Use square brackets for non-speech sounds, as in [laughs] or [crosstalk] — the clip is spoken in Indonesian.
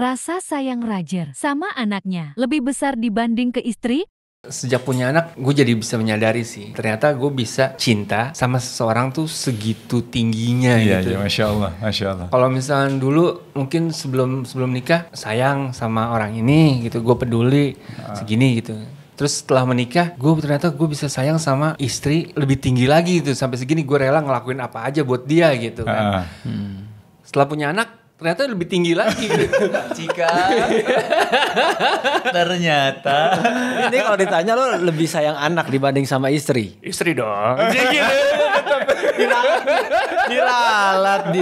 Rasa sayang Roger sama anaknya lebih besar dibanding ke istri, Sejak punya anak, gue jadi bisa menyadari sih. Ternyata gue bisa cinta sama seseorang tuh segitu tingginya iya, gitu. Iya, masya Allah, masya Allah. Kalau misalnya dulu mungkin sebelum sebelum nikah sayang sama orang ini gitu, gue peduli uh. segini gitu. Terus setelah menikah, gue ternyata gue bisa sayang sama istri lebih tinggi lagi gitu. Sampai segini gue rela ngelakuin apa aja buat dia gitu kan. Uh. Hmm. Setelah punya anak, ternyata lebih tinggi lagi [laughs] jika ternyata ini kalau ditanya lo lebih sayang anak dibanding sama istri istri dong [laughs] dilalat di